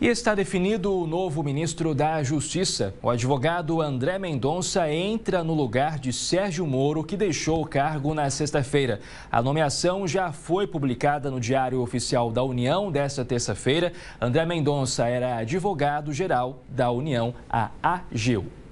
E está definido o novo ministro da Justiça. O advogado André Mendonça entra no lugar de Sérgio Moro, que deixou o cargo na sexta-feira. A nomeação já foi publicada no Diário Oficial da União desta terça-feira. André Mendonça era advogado-geral da União, a AGU.